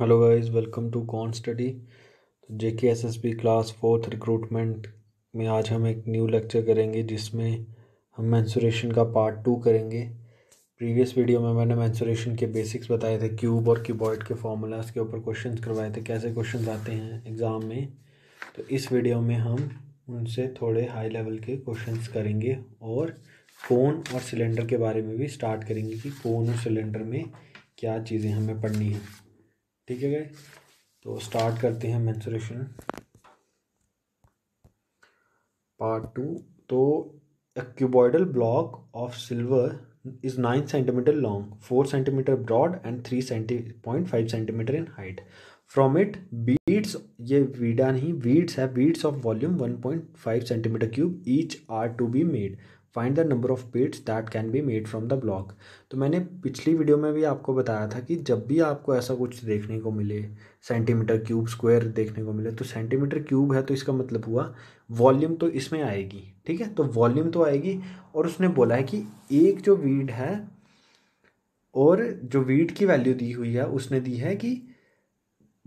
hello guys welcome to कॉन study J K S S B class fourth recruitment में आज हम एक न्यू लेक्चर करेंगे जिसमें हम मैंसुरेशन का पार्ट टू करेंगे प्रीवियस वीडियो में मैंने मैंसुरेशन के बेसिक्स बताए थे क्यूब और क्यूबॉइड के फार्मूलाज के ऊपर क्वेश्चन करवाए थे कैसे क्वेश्चन आते हैं एग्ज़ाम में तो इस वीडियो में हम उनसे थोड़े हाई लेवल के क्वेश्चन करेंगे और कोन और सिलेंडर के बारे में भी स्टार्ट करेंगे कि कोन और सिलेंडर में क्या चीज़ें हमें पढ़नी है ठीक है गए तो स्टार्ट करते हैं मैंसुरेशन पार्ट टू तो cuboidal block of silver is nine centimetre long four centimetre broad and three centi point five centimetre in height from it beads ये वीडा नहीं बीड्स है beads of volume one point five centimetre cube each are to be made find the number of pets that can be made from the block तो मैंने पिछली video में भी आपको बताया था कि जब भी आपको ऐसा कुछ देखने को मिले सेंटीमीटर क्यूब स्क्वायर देखने को मिले तो सेंटीमीटर क्यूब है तो इसका मतलब हुआ वॉल्यूम तो इसमें आएगी ठीक है तो वॉल्यूम तो आएगी और उसने बोला है कि एक जो वीड है और जो वीड की वैल्यू दी हुई है उसने दी है कि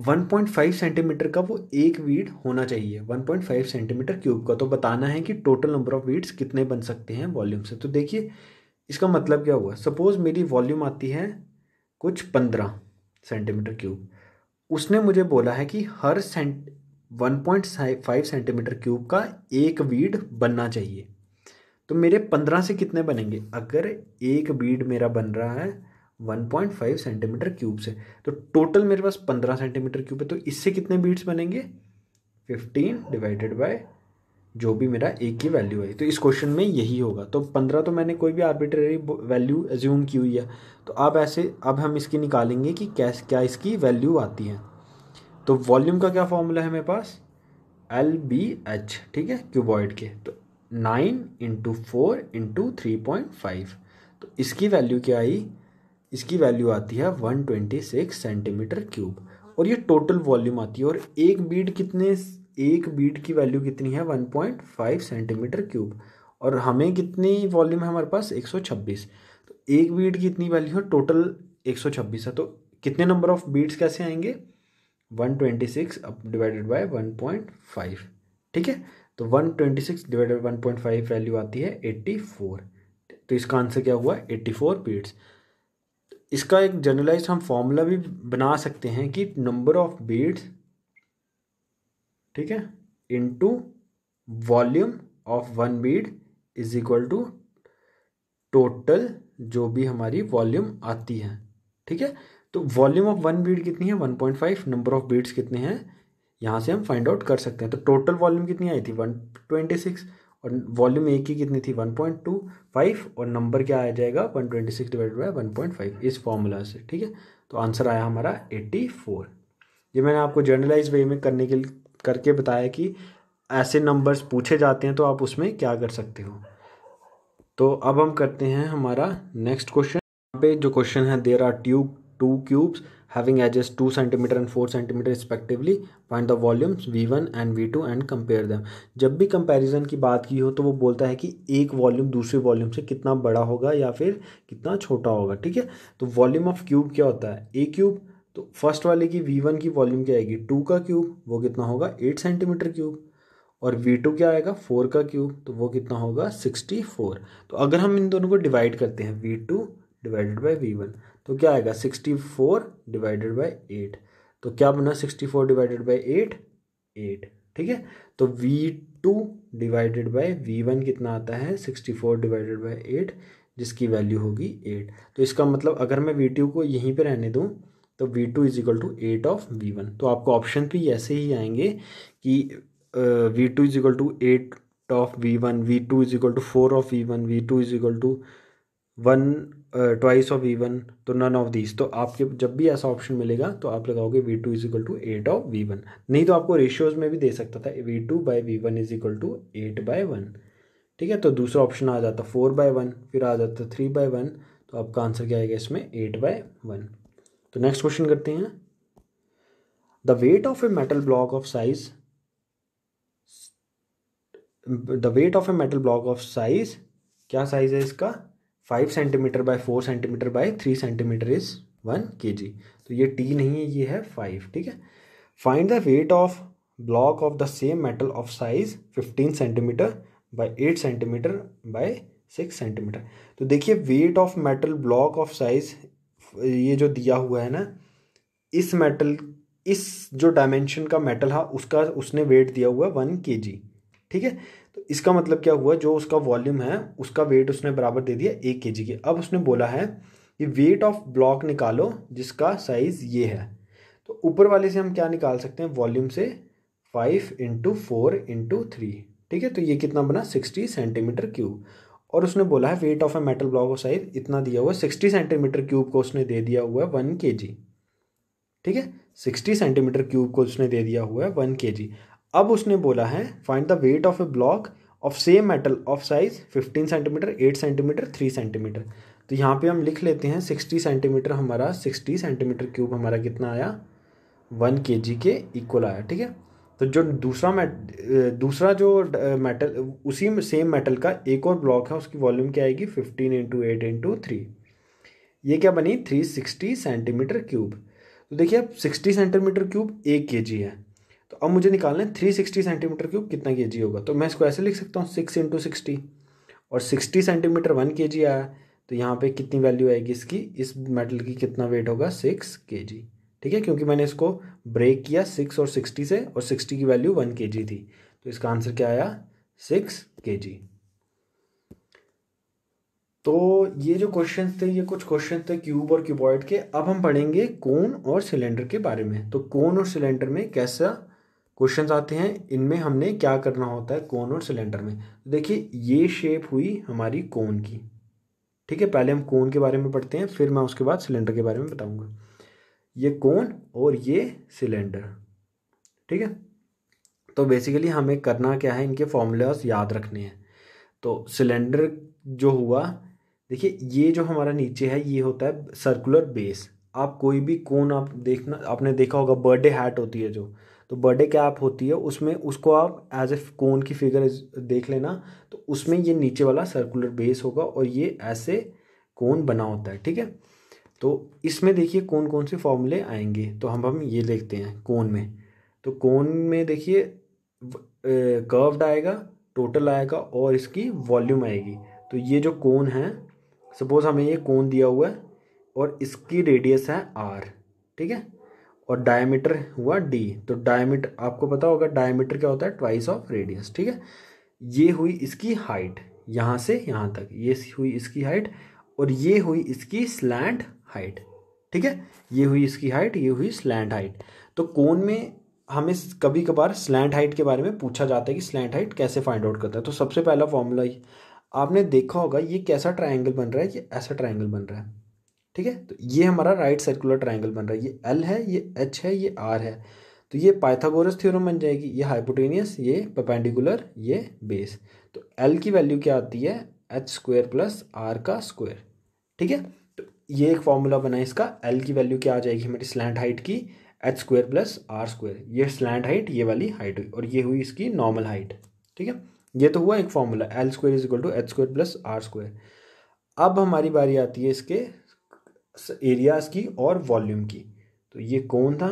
1.5 सेंटीमीटर का वो एक वीड होना चाहिए 1.5 सेंटीमीटर क्यूब का तो बताना है कि टोटल नंबर ऑफ वीड्स कितने बन सकते हैं वॉल्यूम से तो देखिए इसका मतलब क्या हुआ सपोज़ मेरी वॉल्यूम आती है कुछ पंद्रह सेंटीमीटर क्यूब उसने मुझे बोला है कि हर सेंट फाइव सेंटीमीटर क्यूब का एक वीड बनना चाहिए तो मेरे पंद्रह से कितने बनेंगे अगर एक बीड मेरा बन रहा है 1.5 सेंटीमीटर क्यूब से तो टोटल मेरे पास 15 सेंटीमीटर क्यूब है तो इससे कितने बीट्स बनेंगे 15 डिवाइडेड बाय जो भी मेरा एक की वैल्यू आई तो इस क्वेश्चन में यही होगा तो पंद्रह तो मैंने कोई भी आर्बिट्रेरी वैल्यू एज्यूम की हुई है तो अब ऐसे अब हम इसकी निकालेंगे कि कैस क्या इसकी वैल्यू आती है तो वॉल्यूम का क्या फॉर्मूला है मेरे पास एल बी एच ठीक है क्यूबॉइड के तो nine into four into three point five तो इसकी वैल्यू क्या आई इसकी वैल्यू आती है 126 सेंटीमीटर क्यूब और ये टोटल वॉल्यूम आती है और एक बीड कितने एक बीड की वैल्यू कितनी है 1.5 सेंटीमीटर क्यूब और हमें कितनी वॉल्यूम है हमारे पास 126 तो एक बीड की इतनी वैल्यू है टोटल 126 है तो कितने नंबर ऑफ बीड्स कैसे आएंगे 126 डिवाइडेड बाय 1.5 ठीक है तो 126 डिवाइडेड 1.5 वैल्यू आती है 84 तो इसका आंसर क्या हुआ 84 बीट्स इसका एक जनरलाइज हम फॉर्मूला भी बना सकते हैं कि नंबर ऑफ बीड्स ठीक है into volume of one bead is equal to total जो भी हमारी वॉल्यूम आती है ठीक है तो वॉल्यूम ऑफ वन बीड कितनी है one point five number of beads कितने हैं यहाँ से हम फाइंड आउट कर सकते हैं तो टोटल वॉल्यूम कितनी आई थी वन ट्वेंटी सिक्स और वॉल्यूम ए की कितनी थी वन पॉइंट टू फाइव और नंबर क्या आ जाएगा one twenty six divide by one point five इस फॉर्मूला से ठीक है तो आंसर आया हमारा 84 फोर ये मैंने आपको जर्नलाइज वे में करने के करके बताया कि ऐसे नंबर्स पूछे जाते हैं तो आप उसमें क्या कर सकते हो तो अब हम करते हैं हमारा नेक्स्ट क्वेश्चन पे जो क्वेश्चन है there are tube two cubes having edges 2 centimeter and 4 centimeter respectively find the volumes v1 and v2 and compare them जब भी comparison की बात की हो तो वो बोलता है कि एक वॉल्यूम दूसरे वॉल्यूम से कितना बड़ा होगा या फिर कितना छोटा होगा ठीक है तो वॉल्यूम ऑफ क्यूब क्या होता है ए क्यूब तो फर्स्ट वाले की v1 की वॉल्यूम क्या आएगी टू का क्यूब वो कितना होगा एट सेंटीमीटर क्यूब और v2 क्या आएगा फोर का क्यूब तो वो कितना होगा सिक्सटी फोर तो अगर हम इन दोनों को डिवाइड करते हैं v2 डिवाइडेड वी v1 तो क्या आएगा sixty four divided by eight तो क्या बना sixty four divided by eight eight ठीक है तो V two divided by V one कितना आता है sixty four divided by eight जिसकी वैल्यू होगी एट तो इसका मतलब अगर मैं वी टू को यहीं पर रहने दूँ तो V two is equal to eight of V one तो आपको ऑप्शन भी ऐसे ही आएंगे कि V two is equal to eight of V one V two is equal to four of V one V two is equal to one twice of V one तो none of these तो आपके जब भी ऐसा option मिलेगा तो आप लगाओगे V two is equal to eight of V one नहीं तो आपको रेशियोज में भी दे सकता था V two by V one is equal to eight by one ठीक है तो दूसरा ऑप्शन आ जाता फोर बाय वन फिर आ जाता थ्री बाय वन तो आपका आंसर क्या आएगा इसमें एट बाय वन तो नेक्स्ट क्वेश्चन करते हैं the weight of a metal block of size the weight of a metal block of size क्या साइज है इसका five centimetre by four centimetre by three centimetre is one K G तो ये T नहीं है ये है फाइव ठीक है find the weight of block of the same metal of size fifteen centimetre by eight centimetre by six centimetre तो देखिए weight of metal block of size ये जो दिया हुआ है ना इस मेटल इस जो डायमेंशन का मेटल है उसका उसने वेट दिया हुआ है वन के जी ठीक है तो इसका मतलब क्या हुआ जो उसका वॉल्यूम है उसका वेट उसने बराबर दे दिया एक के जी के अब उसने बोला है कि वेट ऑफ ब्लॉक निकालो जिसका साइज़ ये है तो ऊपर वाले से हम क्या निकाल सकते हैं वॉल्यूम से five into four into three ठीक है तो ये कितना बना सिक्सटी सेंटीमीटर क्यूब और उसने बोला है weight of a metal block of size इतना दिया हुआ सिक्सटी सेंटीमीटर क्यूब को उसने दे दिया हुआ है वन के जी ठीक है सिक्सटी सेंटीमीटर क्यूब को उसने दे दिया हुआ है वन के जी अब उसने बोला है find the weight of a block of same metal of size 15 centimetre 8 centimetre 3 centimetre तो यहाँ पे हम लिख लेते हैं 60 सेंटीमीटर हमारा 60 सेंटीमीटर क्यूब हमारा कितना आया वन के जी के इक्वल आया ठीक है तो जो दूसरा मेट दूसरा जो मेटल उसी सेम मेटल का एक और ब्लॉक है उसकी वॉल्यूम क्या आएगी fifteen into eight into three ये क्या बनी थ्री सिक्सटी सेंटीमीटर क्यूब तो देखिए अब सिक्सटी सेंटीमीटर क्यूब एक के जी है तो अब मुझे निकालना है थ्री सिक्सटी सेंटीमीटर क्यूब कितना के जी होगा तो मैं इसको ऐसे लिख सकता हूँ सिक्स इंटू सिक्सटी और sixty centimetre one K G आया तो यहाँ पे कितनी वैल्यू आएगी इसकी इस मेटल की कितना वेट होगा सिक्स के जी ठीक है क्योंकि मैंने इसको ब्रेक किया सिक्स और सिक्सटी से और सिक्सटी की वैल्यू वन के जी थी तो इसका आंसर क्या आया सिक्स के जी तो ये जो क्वेश्चन थे ये कुछ क्वेश्चन थे क्यूब और क्यूबॉइड के अब हम पढ़ेंगे कोन और सिलेंडर के बारे में तो कोन और सिलेंडर में कैसा क्वेश्चन आते हैं इनमें हमने क्या करना होता है कोन और सिलेंडर में तो देखिए ये शेप हुई हमारी कोन की ठीक है पहले हम कोन के बारे में पढ़ते हैं फिर मैं उसके बाद सिलेंडर के बारे में बताऊंगा ये कोन और ये सिलेंडर ठीक है तो बेसिकली हमें करना क्या है इनके फॉर्मूलाज याद रखने हैं तो सिलेंडर जो हुआ देखिए ये जो हमारा नीचे है ये होता है सर्कुलर बेस आप कोई भी कोन आप देखना आपने देखा होगा बर्थडे हैट होती है जो तो बर्थडे कैप होती है उसमें उसको आप एज ए कोन की फिगर देख लेना तो उसमें ये नीचे वाला सर्कुलर बेस होगा और ये ऐसे कोन बना होता है ठीक है तो इसमें देखिए कौन कौन से फॉर्मूले आएंगे तो हम हम ये देखते हैं कोन में तो कोन में देखिए कर्व्ड आएगा टोटल आएगा और इसकी वॉल्यूम आएगी तो ये जो कोन है सपोज़ हमें ये कोन दिया हुआ है और इसकी रेडियस है आर ठीक है और डायमीटर हुआ डी तो डायमीटर आपको पता होगा डायमीटर क्या होता है ट्वाइस ऑफ रेडियस ठीक है ये हुई इसकी हाइट यहाँ से यहाँ तक ये हुई इसकी हाइट और ये हुई इसकी स्लैंड हाइट ठीक है ये हुई इसकी हाइट ये हुई स्लैंड हाइट तो कोन में हमें कभी कभार स्लैंड हाइट के बारे में पूछा जाता है कि स्लैंड हाइट कैसे फाइंड आउट करता है तो सबसे पहला फॉर्मूला आपने देखा होगा ये कैसा ट्राइंगल बन रहा है ये ऐसा ट्राइंगल बन रहा है ठीक है तो ये हमारा राइट सर्कुलर ट्राइंगल बन रहा है ये एल है ये एच है ये आर है तो ये पाइथागोरस थ्योरम बन जाएगी ये हाइपोटेनियस ये परपेंडिकुलर ये बेस तो एल की वैल्यू क्या आती है एच स्क्वेयर प्लस आर का स्क्वायर ठीक है तो ये एक फॉर्मूला बना है इसका एल की वैल्यू क्या आ जाएगी हमारी स्लैंड हाइट की H square plus R square ये स्लैंड हाइट ये वाली हाइट हुई और ये हुई इसकी नॉर्मल हाइट ठीक है ये तो हुआ एक formula L square is equal to H square plus R square अब हमारी बारी आती है इसके एरियाज की और वॉल्यूम की तो ये कौन था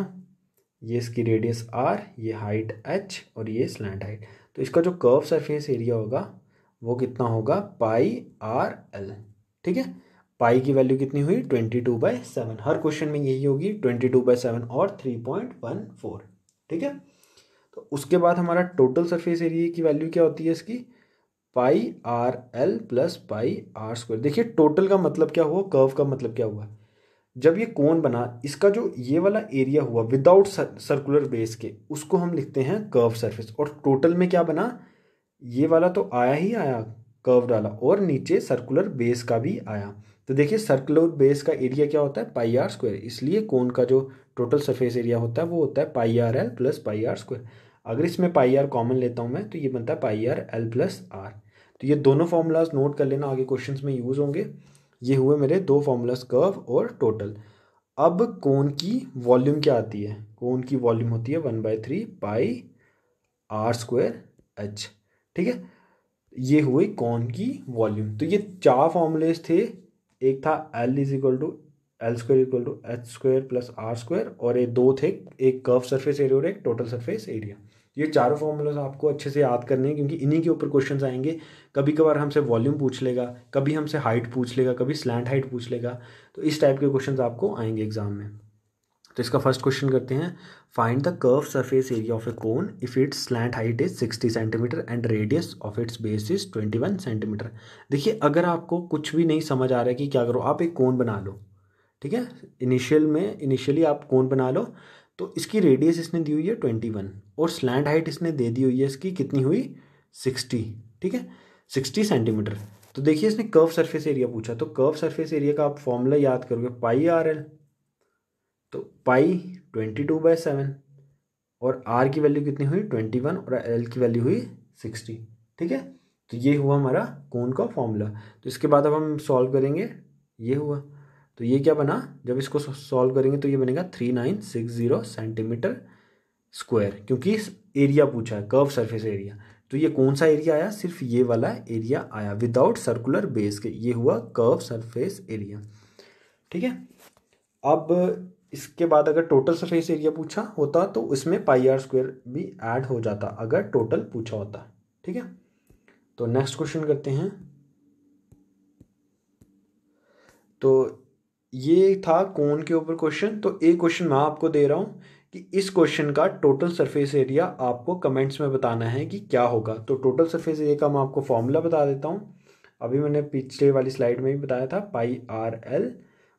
ये इसकी रेडियस आर ये हाइट एच और ये स्लैंड हाइट तो इसका जो कर्व सरफेस एरिया होगा वो कितना होगा पाई आर एल ठीक है पाई की वैल्यू कितनी हुई ट्वेंटी टू बाई सेवन हर क्वेश्चन में यही होगी ट्वेंटी टू बाई सेवन और थ्री पॉइंट वन फोर ठीक है तो उसके बाद हमारा टोटल सरफेस एरिया की वैल्यू क्या होती है इसकी pi R L plus pi R square देखिए टोटल का मतलब क्या हुआ कर्व का मतलब क्या हुआ जब ये कोन बना इसका जो ये वाला एरिया हुआ विदाउट सर्कुलर बेस के उसको हम लिखते हैं कर्व सरफेस और टोटल में क्या बना ये वाला तो आया ही आया कर्व डाला और नीचे सर्कुलर बेस का भी आया तो देखिए सर्कुलर बेस का एरिया क्या होता है पाई आर स्क्वायर इसलिए कोन का जो टोटल सरफेस एरिया होता है वो होता है pi R L plus pi R square अगर इसमें पाई आर कॉमन लेता हूँ मैं तो ये बनता है pi R L plus R तो ये दोनों फार्मूलाज नोट कर लेना आगे क्वेश्चन में यूज़ होंगे ये हुए मेरे दो फार्मूलाज कर्व और टोटल अब कौन की वॉल्यूम क्या आती है कौन की वॉल्यूम होती है one by three pi R square H ठीक है ये हुए कौन की वॉल्यूम तो ये चार फॉर्मूलेज थे एक था L is equal to L square equal to H square plus R square और ये दो थे एक कर्व सरफेस एरिया और एक टोटल सरफेस एरिया ये चारों फॉर्मूलाज आपको अच्छे से याद करने हैं क्योंकि इन्हीं के ऊपर क्वेश्चंस आएंगे कभी कभार हमसे वॉल्यूम पूछ लेगा कभी हमसे हाइट पूछ लेगा कभी स्लैंड हाइट पूछ लेगा तो इस टाइप के क्वेश्चन आपको आएंगे एग्जाम में तो इसका फर्स्ट क्वेश्चन करते हैं find the curve surface area of a cone if its slant height is sixty centimetre and radius of its base is twenty one centimetre देखिए अगर आपको कुछ भी नहीं समझ आ रहा है कि क्या करो आप एक कोन बना लो ठीक है इनिशियल में इनिशियली आप कोन बना लो तो इसकी रेडियस इसने दी हुई है ट्वेंटी वन और स्लैंड हाइट इसने दे दी हुई है इसकी कितनी हुई सिक्सटी ठीक है सिक्सटी सेंटीमीटर तो देखिए इसने कर्व सरफेस एरिया पूछा तो कर्व सरफेस एरिया का आप फॉर्मूला याद करोगे पाई आर एल तो pi twenty two by seven और आर की वैल्यू कितनी हुई ट्वेंटी वन और एल की वैल्यू हुई सिक्सटी ठीक है तो ये हुआ हमारा कोन का फॉर्मूला तो इसके बाद अब हम सॉल्व करेंगे ये हुआ तो ये क्या बना जब इसको सॉल्व करेंगे तो ये बनेगा three nine six zero centimetre square क्योंकि एरिया पूछा है कर्व सरफेस एरिया तो ये कौन सा एरिया आया सिर्फ ये वाला एरिया आया विदाउट सर्कुलर बेस के ये हुआ कर्व सरफेस एरिया ठीक है अब इसके बाद अगर टोटल सरफेस एरिया पूछा होता तो उसमें पाई आर स्क्वायर भी ऐड हो जाता अगर टोटल पूछा होता ठीक है तो नेक्स्ट क्वेश्चन करते हैं तो ये था कौन के ऊपर क्वेश्चन तो एक क्वेश्चन मैं आपको दे रहा हूँ कि इस क्वेश्चन का टोटल सरफेस एरिया आपको कमेंट्स में बताना है कि क्या होगा तो टोटल सरफेस एरिया का मैं आपको फॉर्मूला बता देता हूँ अभी मैंने पिछले वाली स्लाइड में भी बताया था pi R L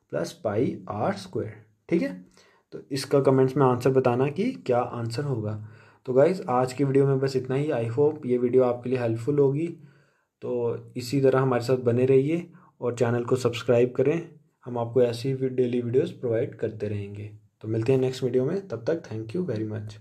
plus pi R square ठीक है तो इसका कमेंट्स में आंसर बताना कि क्या आंसर होगा तो गाइज़ आज की वीडियो में बस इतना ही आई होप ये वीडियो आपके लिए हेल्पफुल होगी तो इसी तरह हमारे साथ बने रहिए और चैनल को सब्सक्राइब करें हम आपको ऐसी डेली वीडियोस प्रोवाइड करते रहेंगे तो मिलते हैं नेक्स्ट वीडियो में तब तक थैंक यू वेरी मच